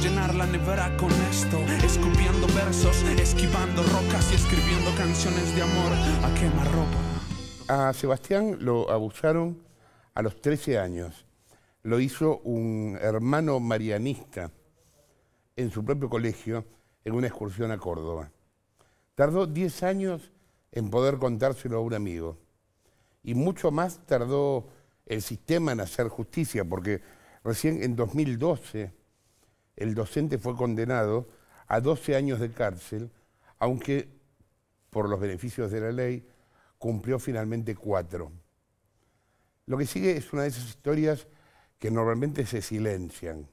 llenar la nevera con esto, escupiendo versos, esquivando rocas y escribiendo canciones de amor a ropa A Sebastián lo abusaron a los 13 años. Lo hizo un hermano marianista en su propio colegio en una excursión a Córdoba. Tardó 10 años en poder contárselo a un amigo. Y mucho más tardó el sistema en hacer justicia, porque recién en 2012 el docente fue condenado a 12 años de cárcel, aunque por los beneficios de la ley cumplió finalmente cuatro. Lo que sigue es una de esas historias que normalmente se silencian,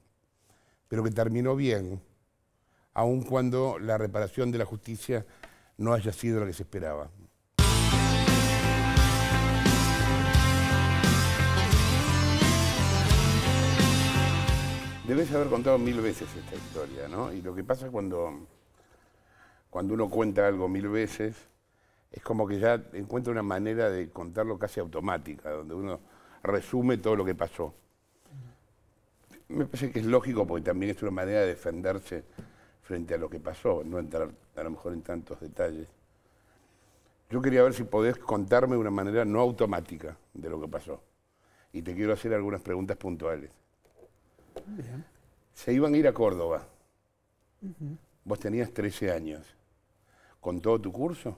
pero que terminó bien, aun cuando la reparación de la justicia no haya sido lo que se esperaba. Debes haber contado mil veces esta historia, ¿no? Y lo que pasa cuando, cuando uno cuenta algo mil veces, es como que ya encuentra una manera de contarlo casi automática, donde uno resume todo lo que pasó. Me parece que es lógico porque también es una manera de defenderse frente a lo que pasó, no entrar a lo mejor en tantos detalles. Yo quería ver si podés contarme de una manera no automática de lo que pasó. Y te quiero hacer algunas preguntas puntuales. Se iban a ir a Córdoba. Vos tenías 13 años. ¿Con todo tu curso?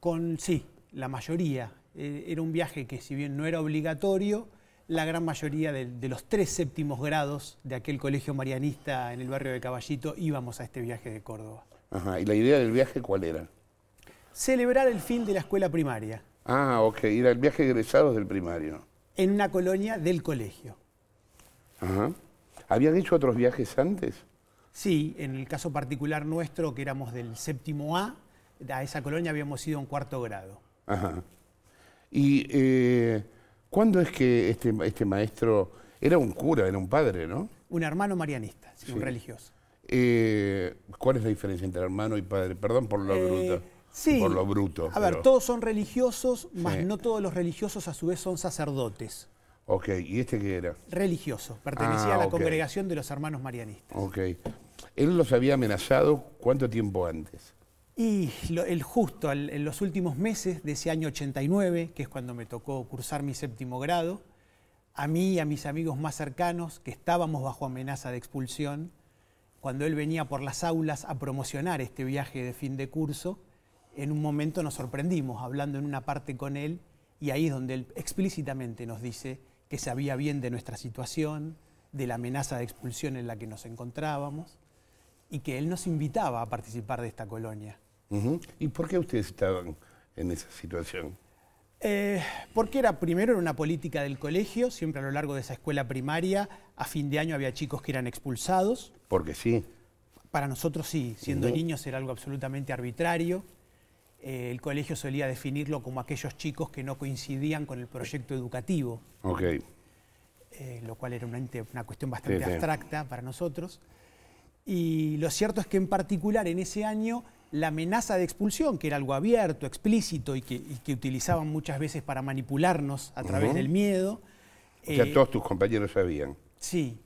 Con, sí, la mayoría. Eh, era un viaje que si bien no era obligatorio, la gran mayoría de, los tres séptimos grados de aquel colegio marianista en el barrio de Caballito íbamos a este viaje de Córdoba. Ajá. ¿Y la idea del viaje cuál era? Celebrar el fin de la escuela primaria. Ah, ok. Era el viaje egresados del primario. En una colonia del colegio. ¿Habían hecho otros viajes antes? Sí, en el caso particular nuestro, que éramos del séptimo A, a esa colonia habíamos ido en cuarto grado. Ajá. ¿Y eh, cuándo es que este, este, maestro era un cura, era un padre, no? Un hermano marianista, un religioso. Eh, ¿Cuál es la diferencia entre hermano y padre? Perdón por lo eh, bruto. Sí. Por lo bruto. A ver, todos son religiosos, mas no todos los religiosos a su vez son sacerdotes. Ok, ¿y este qué era? Religioso, pertenecía a ah, la congregación de los hermanos marianistas. Ok. Él los había amenazado cuánto tiempo antes. Y el justo en los últimos meses de ese año 89, que es cuando me tocó cursar mi séptimo grado, a mí y a mis amigos más cercanos, que estábamos bajo amenaza de expulsión, cuando él venía por las aulas a promocionar este viaje de fin de curso, en un momento nos sorprendimos hablando en una parte con él y ahí es donde él explícitamente nos dice que sabía bien de nuestra situación, de la amenaza de expulsión en la que nos encontrábamos, y que él nos invitaba a participar de esta colonia. ¿Y por qué ustedes estaban en esa situación? Eh, porque era primero una política del colegio, siempre a lo largo de esa escuela primaria, a fin de año había chicos que eran expulsados. Porque sí. Para nosotros sí, siendo niños era algo absolutamente arbitrario. Eh, el colegio solía definirlo como aquellos chicos que no coincidían con el proyecto educativo. Eh, lo cual era una, cuestión bastante abstracta para nosotros. Y lo cierto es que en particular en ese año la amenaza de expulsión, que era algo abierto, explícito y que, utilizaban muchas veces para manipularnos a través del miedo. Ya eh, todos tus compañeros sabían. Sí.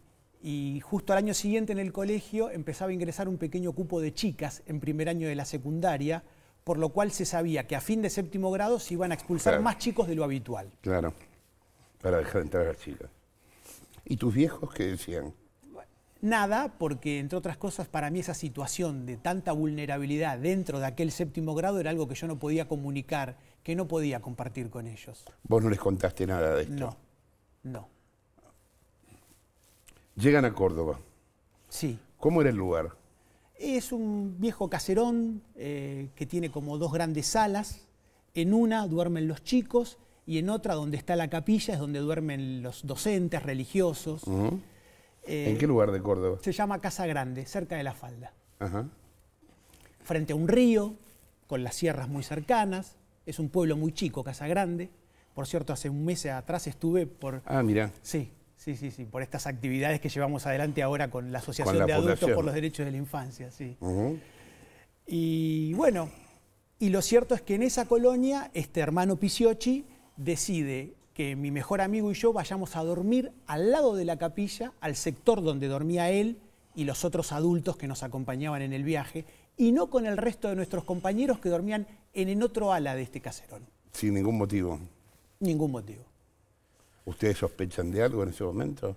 Y justo al año siguiente en el colegio empezaba a ingresar un pequeño cupo de chicas en primer año de la secundaria, por lo cual se sabía que a fin de séptimo grado se iban a expulsar más chicos de lo habitual. Claro, para dejar de entrar a las chicas. ¿Y tus viejos qué decían? Nada, porque entre otras cosas para mí esa situación de tanta vulnerabilidad dentro de aquel séptimo grado era algo que yo no podía comunicar, que no podía compartir con ellos. ¿Vos no les contaste nada de esto? No, no. Llegan a Córdoba. Sí. ¿Cómo era el lugar? Es un viejo caserón eh, que tiene como dos grandes salas. En una duermen los chicos y en otra, donde está la capilla, es donde duermen los docentes religiosos. Eh, ¿En qué lugar de Córdoba? Se llama Casa Grande, cerca de la falda. Frente a un río, con las sierras muy cercanas. Es un pueblo muy chico, Casa Grande. Por cierto, hace un mes atrás estuve por... Ah, mira. Sí, Sí, sí, sí, por estas actividades que llevamos adelante ahora con la Asociación de Adultos por los Derechos de la Infancia, sí. Y bueno, y lo cierto es que en esa colonia este hermano Pisiochi decide que mi mejor amigo y yo vayamos a dormir al lado de la capilla, al sector donde dormía él y los otros adultos que nos acompañaban en el viaje, y no con el resto de nuestros compañeros que dormían en el otro ala de este caserón. Sin ningún motivo. Ningún motivo. ¿Ustedes sospechan de algo en ese momento?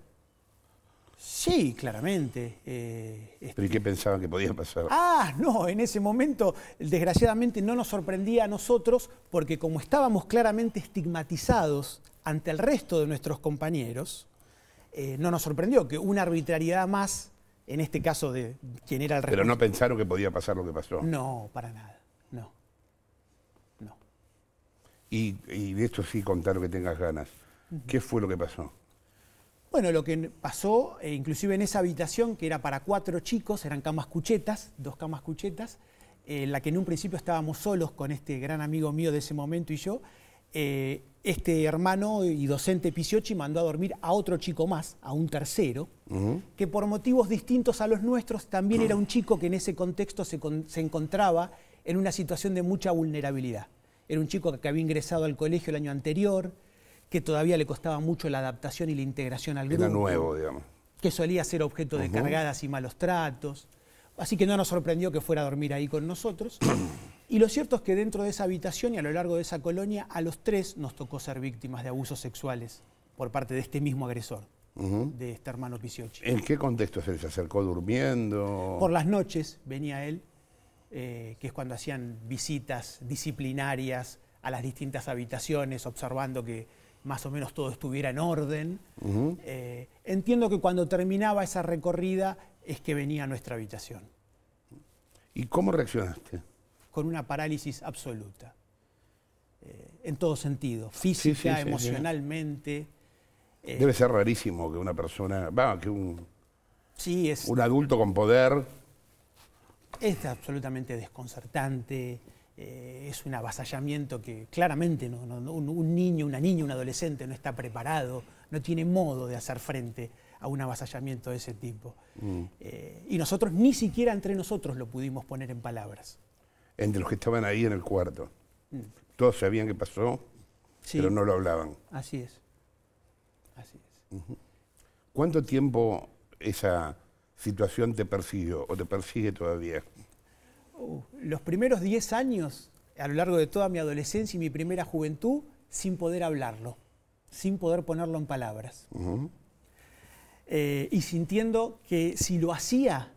Sí, claramente. Eh, ¿Pero y qué este. pensaban que podía pasar? Ah, no, en ese momento desgraciadamente no nos sorprendía a nosotros porque como estábamos claramente estigmatizados ante el resto de nuestros compañeros, eh, no nos sorprendió que una arbitrariedad más, en este caso de quien era el Pero no pensaron que podía pasar lo que pasó. No, para nada, no. No. Y, y de esto sí contar lo que tengas ganas. ¿Qué fue lo que pasó? Bueno, lo que pasó, eh, inclusive en esa habitación que era para cuatro chicos, eran camas cuchetas, dos camas cuchetas, eh, en la que en un principio estábamos solos con este gran amigo mío de ese momento y yo, eh, este hermano y docente Pisiochi mandó a dormir a otro chico más, a un tercero, que por motivos distintos a los nuestros también era un chico que en ese contexto se encontraba en una situación de mucha vulnerabilidad. Era un chico que había ingresado al colegio el año anterior, que todavía le costaba mucho la adaptación y la integración al grupo. Era nuevo, digamos. Que solía ser objeto de cargadas y malos tratos. Así que no nos sorprendió que fuera a dormir ahí con nosotros. y lo cierto es que dentro de esa habitación y a lo largo de esa colonia, a los tres nos tocó ser víctimas de abusos sexuales por parte de este mismo agresor. de este hermano Pisiochi. ¿En qué contexto se les acercó durmiendo? Por las noches venía él, eh, que es cuando hacían visitas disciplinarias a las distintas habitaciones, observando que más o menos todo estuviera en orden. Eh, entiendo que cuando terminaba esa recorrida es que venía a nuestra habitación. ¿Y cómo reaccionaste? Con una parálisis absoluta, eh, en todo sentido, física, emocionalmente. Eh, Debe ser rarísimo que una persona, va, que un, es, un adulto con poder... Es absolutamente desconcertante. Eh, es un avasallamiento que claramente no, un, niño, una niña, un adolescente no está preparado, no tiene modo de hacer frente a un avasallamiento de ese tipo. Mm. Eh, y nosotros ni siquiera entre nosotros lo pudimos poner en palabras. Entre los que estaban ahí en el cuarto. Mm. Todos sabían que pasó, pero no lo hablaban. Así es. Así es. ¿Cuánto tiempo esa situación te persiguió o te persigue todavía? los primeros 10 años a lo largo de toda mi adolescencia y mi primera juventud sin poder hablarlo, sin poder ponerlo en palabras. Eh, y sintiendo que si lo hacía,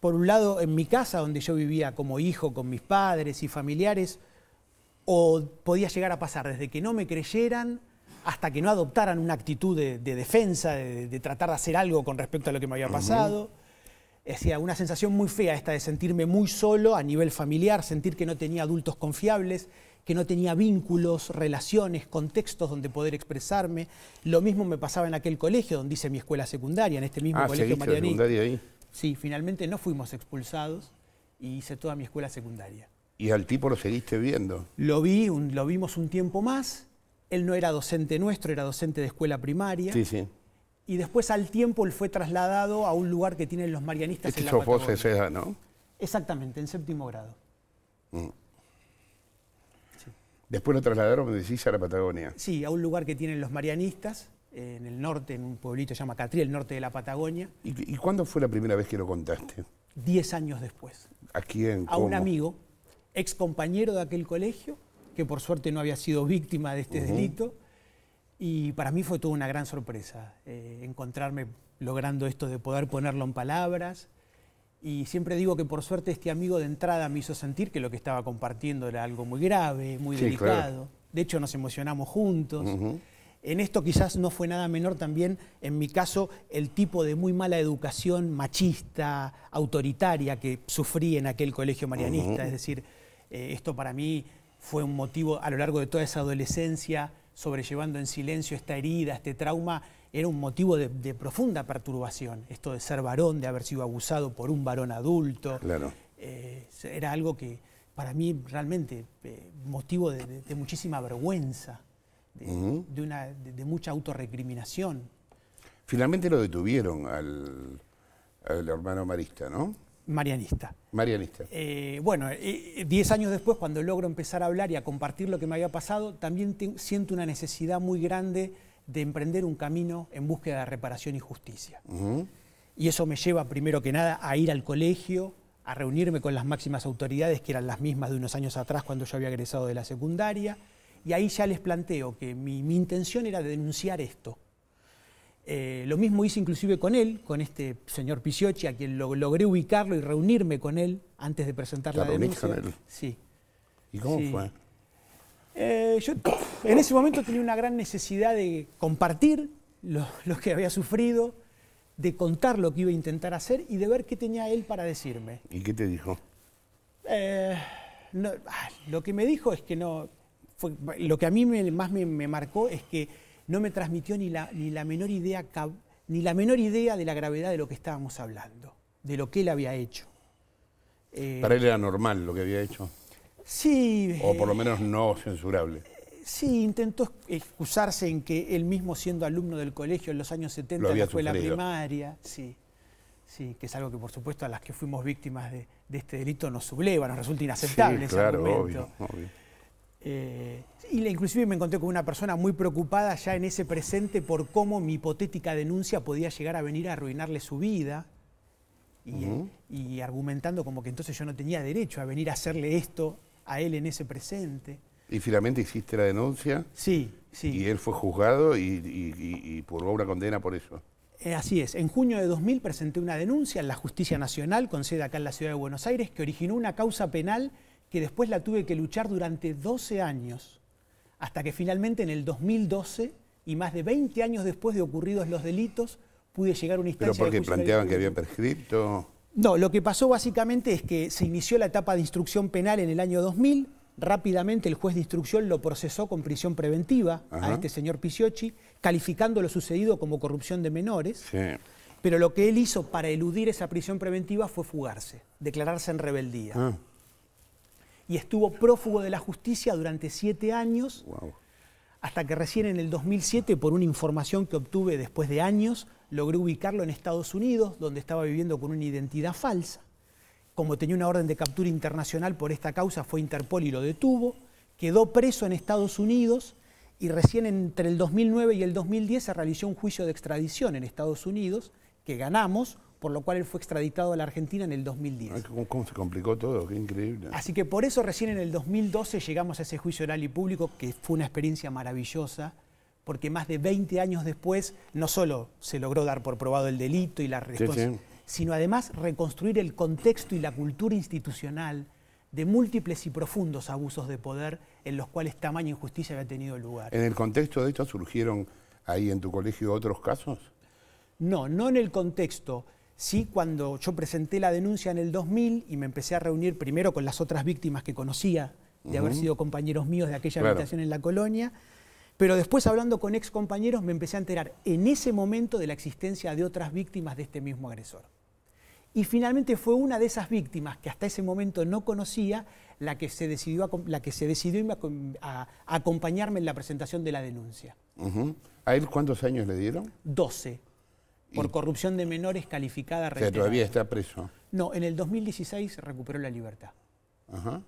por un lado en mi casa donde yo vivía como hijo con mis padres y familiares, o podía llegar a pasar desde que no me creyeran hasta que no adoptaran una actitud de, defensa, de, tratar de hacer algo con respecto a lo que me había pasado decía, una sensación muy fea esta de sentirme muy solo a nivel familiar, sentir que no tenía adultos confiables, que no tenía vínculos, relaciones, contextos donde poder expresarme. Lo mismo me pasaba en aquel colegio donde hice mi escuela secundaria, en este mismo ah, colegio Marianí. ahí? Sí, finalmente no fuimos expulsados y hice toda mi escuela secundaria. ¿Y al tipo lo seguiste viendo? Lo vi, un, lo vimos un tiempo más. Él no era docente nuestro, era docente de escuela primaria. Sí, sí y después al tiempo él fue trasladado a un lugar que tienen los marianistas este en la sos ¿no? Exactamente, en séptimo grado. Mm. Después lo trasladaron, decís, a la Patagonia. Sí, a un lugar que tienen los marianistas, en el norte, en un pueblito que se llama Catría, el norte de la Patagonia. ¿Y, cuándo fue la primera vez que lo contaste? Diez años después. ¿A quién? A un amigo, ex compañero de aquel colegio, que por suerte no había sido víctima de este delito y para mí fue toda una gran sorpresa eh, encontrarme logrando esto de poder ponerlo en palabras. Y siempre digo que por suerte este amigo de entrada me hizo sentir que lo que estaba compartiendo era algo muy grave, muy delicado. De hecho nos emocionamos juntos. En esto quizás no fue nada menor también, en mi caso, el tipo de muy mala educación machista, autoritaria que sufrí en aquel colegio marianista. Es decir, eh, esto para mí fue un motivo a lo largo de toda esa adolescencia sobrellevando en silencio esta herida, este trauma, era un motivo de, profunda perturbación. Esto de ser varón, de haber sido abusado por un varón adulto, claro. Eh, era algo que para mí realmente eh, motivo de, muchísima vergüenza, de, una, mucha autorrecriminación. Finalmente lo detuvieron al hermano Marista, ¿no? Marianista. Marianista. Eh, bueno, 10 eh, eh, años después, cuando logro empezar a hablar y a compartir lo que me había pasado, también siento una necesidad muy grande de emprender un camino en búsqueda de reparación y justicia. Y eso me lleva, primero que nada, a ir al colegio, a reunirme con las máximas autoridades, que eran las mismas de unos años atrás cuando yo había egresado de la secundaria, y ahí ya les planteo que mi, intención era denunciar esto, eh, lo mismo hice inclusive con él, con este señor Piciochi, a quien logré ubicarlo y reunirme con él antes de presentar la, la denuncia. Con él. Sí. ¿Y cómo fue? Eh, yo en ese momento tenía una gran necesidad de compartir lo, que había sufrido, de contar lo que iba a intentar hacer y de ver qué tenía él para decirme. ¿Y qué te dijo? Eh, ah, lo que me dijo es que no. lo que a mí más me marcó es que no me transmitió ni la, ni la, menor idea, ni la menor idea de la gravedad de lo que estábamos hablando, de lo que él había hecho. Eh, Para él era normal lo que había hecho. Sí. O por lo eh, menos no censurable. Eh, sí, intentó excusarse en que él mismo siendo alumno del colegio en los años 70 lo en la escuela primaria, sí, sí, que es algo que por supuesto a las que fuimos víctimas de, este delito nos subleva, nos resulta inaceptable sí, claro, Obvio, obvio. Eh, y inclusive me encontré con una persona muy preocupada ya en ese presente por cómo mi hipotética denuncia podía llegar a venir a arruinarle su vida y, argumentando como que entonces yo no tenía derecho a venir a hacerle esto a él en ese presente. Y finalmente hiciste la denuncia. Sí, sí. Y él fue juzgado y, por y condena por eso. Eh, así es. En junio de 2000 presenté una denuncia en la Justicia Nacional, con sede acá en la Ciudad de Buenos Aires, que originó una causa penal que después la tuve que luchar durante 12 años, hasta que finalmente en el 2012, y más de 20 años después de ocurridos los delitos, pude llegar a una instancia... ¿Pero porque planteaban que había prescripto? No, lo que pasó básicamente es que se inició la etapa de instrucción penal en el año 2000, rápidamente el juez de instrucción lo procesó con prisión preventiva a este señor Pisciocchi, calificando lo sucedido como corrupción de menores. Pero lo que él hizo para eludir esa prisión preventiva fue fugarse, declararse en rebeldía. Ah y estuvo prófugo de la justicia durante siete años, hasta que recién en el 2007, por una información que obtuve después de años, logré ubicarlo en Estados Unidos, donde estaba viviendo con una identidad falsa. Como tenía una orden de captura internacional por esta causa, fue Interpol y lo detuvo. Quedó preso en Estados Unidos y recién entre el 2009 y el 2010 se realizó un juicio de extradición en Estados Unidos que ganamos por lo cual él fue extraditado a la Argentina en el 2010. ¿cómo, se complicó todo? Qué increíble. Así que por eso recién en el 2012 llegamos a ese juicio oral y público, que fue una experiencia maravillosa, porque más de 20 años después no solo se logró dar por probado el delito y la respuesta, sino además reconstruir el contexto y la cultura institucional de múltiples y profundos abusos de poder en los cuales tamaña e injusticia había tenido lugar. ¿En el contexto de esto surgieron ahí en tu colegio otros casos? No, no en el contexto. ¿sí? cuando yo presenté la denuncia en el 2000 y me empecé a reunir primero con las otras víctimas que conocía de haber sido compañeros míos de aquella habitación en la colonia, pero después hablando con ex compañeros me empecé a enterar en ese momento de la existencia de otras víctimas de este mismo agresor. Y finalmente fue una de esas víctimas que hasta ese momento no conocía la que se decidió, a, la que se decidió a, acompañarme en la presentación de la denuncia. ¿A él cuántos años le dieron? 12 por corrupción de menores calificada o sea, ¿Todavía está preso? No, en el 2016 recuperó la libertad. Ajá.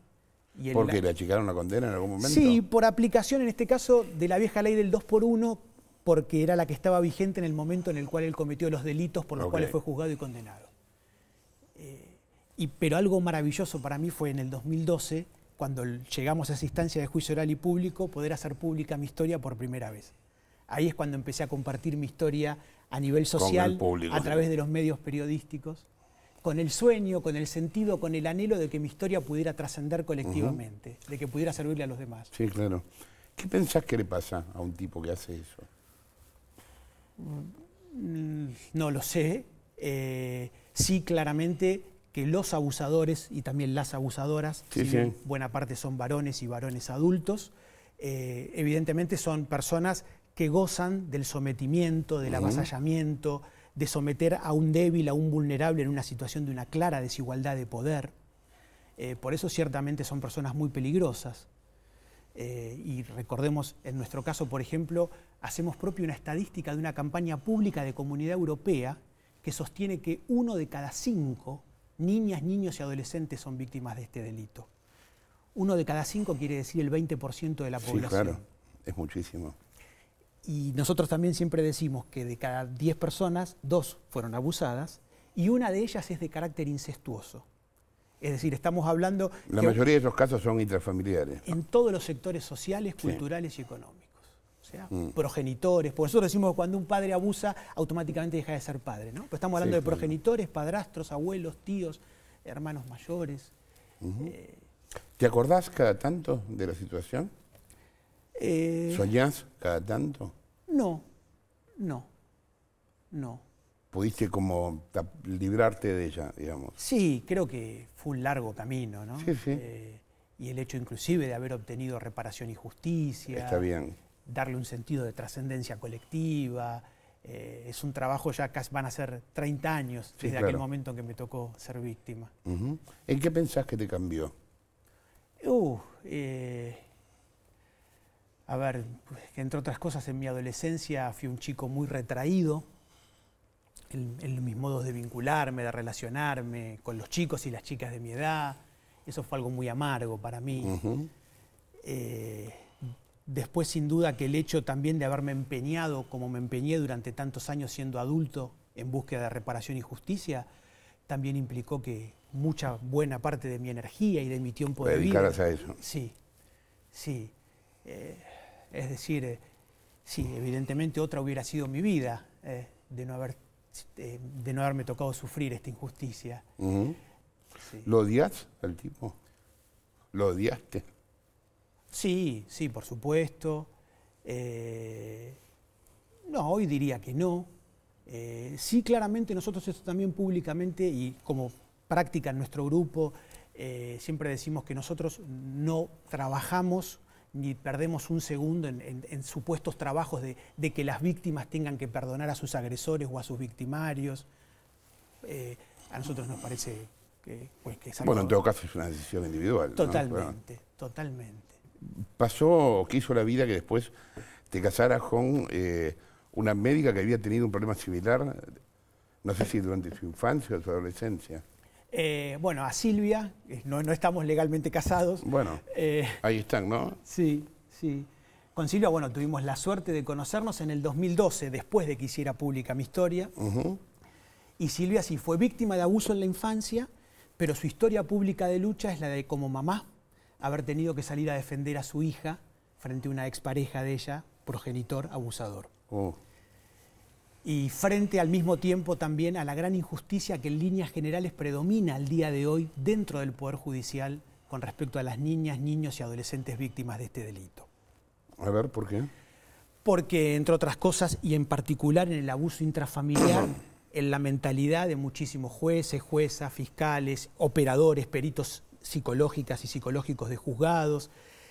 Y ¿Porque le achicaron la condena en algún momento? Sí, por aplicación en este caso de la vieja ley del 2 por 1 porque era la que estaba vigente en el momento en el cual él cometió los delitos por los cuales fue juzgado y condenado. Eh, y, pero algo maravilloso para mí fue en el 2012, cuando llegamos a esa instancia de juicio oral y público, poder hacer pública mi historia por primera vez. Ahí es cuando empecé a compartir mi historia a nivel social, a través de los medios periodísticos, con el sueño, con el sentido, con el anhelo de que mi historia pudiera trascender colectivamente, de que pudiera servirle a los demás. Sí, claro. ¿Qué pensás que le pasa a un tipo que hace eso? Mm, no lo sé. Eh, sí, claramente que los abusadores y también las abusadoras, si buena parte son varones y varones adultos, eh, evidentemente son personas que gozan del sometimiento, del avasallamiento, de someter a un débil, a un vulnerable en una situación de una clara desigualdad de poder. Eh, por eso ciertamente son personas muy peligrosas. Eh, y recordemos, en nuestro caso, por ejemplo, hacemos propio una estadística de una campaña pública de comunidad europea que sostiene que uno de cada cinco niñas, niños y adolescentes son víctimas de este delito. Uno de cada cinco quiere decir el 20% de la población. Sí, claro, es muchísimo. Y nosotros también siempre decimos que de cada 10 personas, dos fueron abusadas y una de ellas es de carácter incestuoso. Es decir, estamos hablando... La mayoría de esos casos son intrafamiliares. En todos los sectores sociales, culturales y económicos. O sea, mm. progenitores. Por eso decimos que cuando un padre abusa, automáticamente deja de ser padre. ¿no? Pero estamos hablando de progenitores, padrastros, abuelos, tíos, hermanos mayores. Eh, ¿Te acordás cada tanto de la situación? Eh, ¿Soñás cada tanto? No, no, no. ¿Pudiste como librarte de ella, digamos? Sí, creo que fue un largo camino, ¿no? Sí, sí. Eh, y el hecho inclusive de haber obtenido reparación y justicia. Está bien. Darle un sentido de trascendencia colectiva. Eh, es un trabajo ya casi van a ser 30 años desde aquel momento en que me tocó ser víctima. ¿En qué pensás que te cambió? Uh, a ver, entre otras cosas, en mi adolescencia fui un chico muy retraído en, mis modos de vincularme, de relacionarme con los chicos y las chicas de mi edad. Eso fue algo muy amargo para mí. Eh, después, sin duda, que el hecho también de haberme empeñado, como me empeñé durante tantos años siendo adulto, en búsqueda de reparación y justicia, también implicó que mucha buena parte de mi energía y de mi tiempo de vida. a eso. Sí, sí. Eh, es decir, eh, sí, evidentemente otra hubiera sido mi vida eh, de, no haber, eh, de no haberme tocado sufrir esta injusticia. ¿Lo odias al tipo? ¿Lo odiaste? Sí, sí, por supuesto. no, hoy diría que no. sí, claramente nosotros esto también públicamente y como práctica en nuestro grupo, siempre decimos que nosotros no trabajamos ni perdemos un segundo en, supuestos trabajos de, que las víctimas tengan que perdonar a sus agresores o a sus victimarios. Eh, a nosotros nos parece que, pues, que Bueno, en todo caso es una decisión individual. Totalmente, totalmente. Pasó que hizo la vida que después te casara con eh, una médica que había tenido un problema similar, no sé si durante su infancia o su adolescencia. Eh, bueno, a Silvia, no, estamos legalmente casados. Bueno, eh, ahí están, ¿no? Sí, sí. Con Silvia, bueno, tuvimos la suerte de conocernos en el 2012, después de que hiciera pública mi historia. Y Silvia sí fue víctima de abuso en la infancia, pero su historia pública de lucha es la de como mamá haber tenido que salir a defender a su hija frente a una expareja de ella, progenitor abusador. Uh y frente al mismo tiempo también a la gran injusticia que en líneas generales predomina al día de hoy dentro del Poder Judicial con respecto a las niñas, niños y adolescentes víctimas de este delito. A ver, ¿por qué? Porque, entre otras cosas, y en particular en el abuso intrafamiliar, en la mentalidad de muchísimos jueces, juezas, fiscales, operadores, peritos psicológicas y psicológicos de juzgados,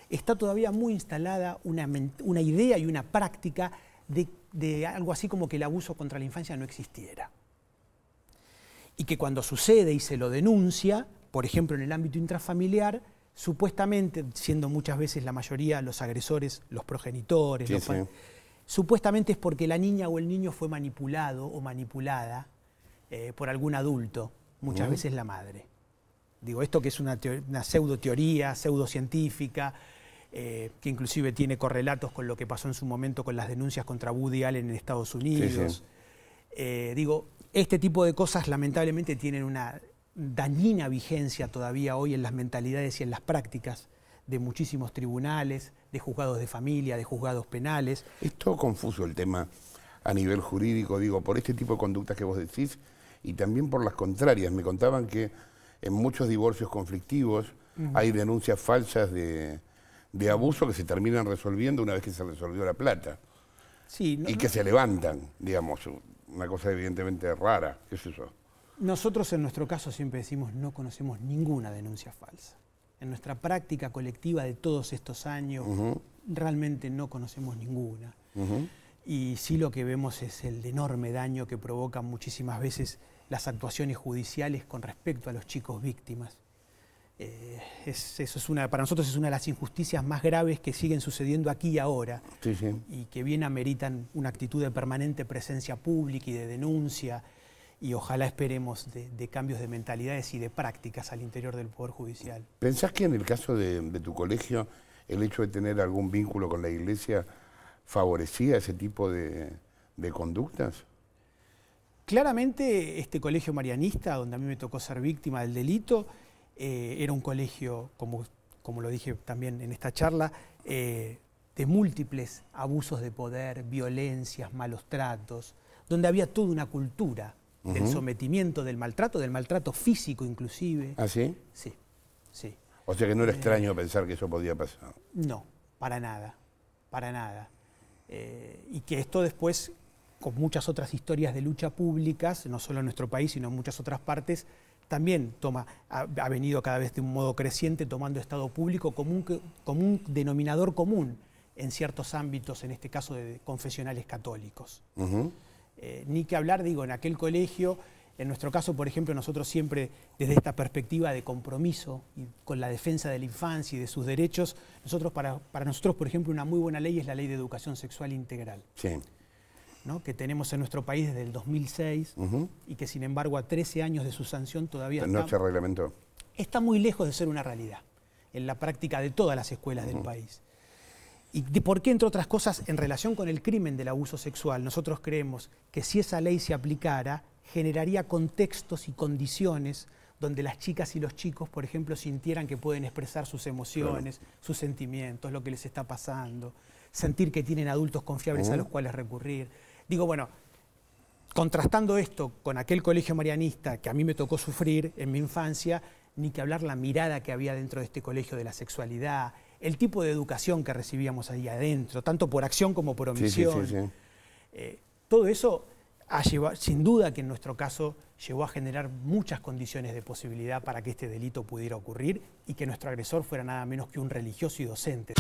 está todavía muy instalada una, una idea y una práctica de, algo así como que el abuso contra la infancia no existiera. Y que cuando sucede y se lo denuncia, por ejemplo en el ámbito intrafamiliar, supuestamente, siendo muchas veces la mayoría los agresores, los progenitores, supuestamente es porque la niña o el niño fue manipulado o manipulada eh, por algún adulto, muchas veces la madre. Digo, esto que es una, una pseudo teoría, pseudocientífica, eh, que inclusive tiene correlatos con lo que pasó en su momento con las denuncias contra Woody Allen en Estados Unidos. Eh, digo, este tipo de cosas lamentablemente tienen una dañina vigencia todavía hoy en las mentalidades y en las prácticas de muchísimos tribunales, de juzgados de familia, de juzgados penales. Es todo confuso el tema a nivel jurídico, digo, por este tipo de conductas que vos decís y también por las contrarias. Me contaban que en muchos divorcios conflictivos hay denuncias falsas de, de abuso que se terminan resolviendo una vez que se resolvió la plata. y que se levantan, digamos, una cosa evidentemente rara, ¿qué es eso? Nosotros en nuestro caso siempre decimos no conocemos ninguna denuncia falsa. En nuestra práctica colectiva de todos estos años realmente no conocemos ninguna. Y sí lo que vemos es el enorme daño que provocan muchísimas veces las actuaciones judiciales con respecto a los chicos víctimas. Eh, eso es una, para nosotros es una de las injusticias más graves que siguen sucediendo aquí y ahora y que bien ameritan una actitud de permanente presencia pública y de denuncia y ojalá esperemos de, cambios de mentalidades y de prácticas al interior del Poder Judicial. ¿Pensás que en el caso de, tu colegio el hecho de tener algún vínculo con la Iglesia favorecía ese tipo de conductas? Claramente este colegio marianista, donde a mí me tocó ser víctima del delito, eh, era un colegio, como, como lo dije también en esta charla, eh, de múltiples abusos de poder, violencias, malos tratos, donde había toda una cultura del sometimiento, del maltrato, del maltrato físico inclusive. ¿Ah, sí? Sí, O sea que no era eh, extraño pensar que eso podía pasar. No, para nada, para nada. y que esto después, con muchas otras historias de lucha públicas, no solo en nuestro país, sino en muchas otras partes, también toma, ha, venido cada vez de un modo creciente tomando Estado público como un, denominador común en ciertos ámbitos, en este caso de confesionales católicos. Eh, ni que hablar, digo, en aquel colegio, en nuestro caso, por ejemplo, nosotros siempre desde esta perspectiva de compromiso y con la defensa de la infancia y de sus derechos, nosotros para, para nosotros, por ejemplo, una muy buena ley es la ley de educación sexual integral. Sí que tenemos en nuestro país desde el 2006 y que sin embargo a 13 años de su sanción todavía no está, se reglamentó. está muy lejos de ser una realidad en la práctica de todas las escuelas del país. ¿Y de por qué, entre otras cosas, en relación con el crimen del abuso sexual, nosotros creemos que si esa ley se aplicara, generaría contextos y condiciones donde las chicas y los chicos, por ejemplo, sintieran que pueden expresar sus emociones, sus sentimientos, lo que les está pasando, sentir que tienen adultos confiables a los cuales recurrir digo, bueno, contrastando esto con aquel colegio marianista que a mí me tocó sufrir en mi infancia, ni que hablar la mirada que había dentro de este colegio de la sexualidad, el tipo de educación que recibíamos ahí adentro, tanto por acción como por omisión. Eh, todo eso ha llevado, sin duda que en nuestro caso llevó a generar muchas condiciones de posibilidad para que este delito pudiera ocurrir y que nuestro agresor fuera nada menos que un religioso y docente.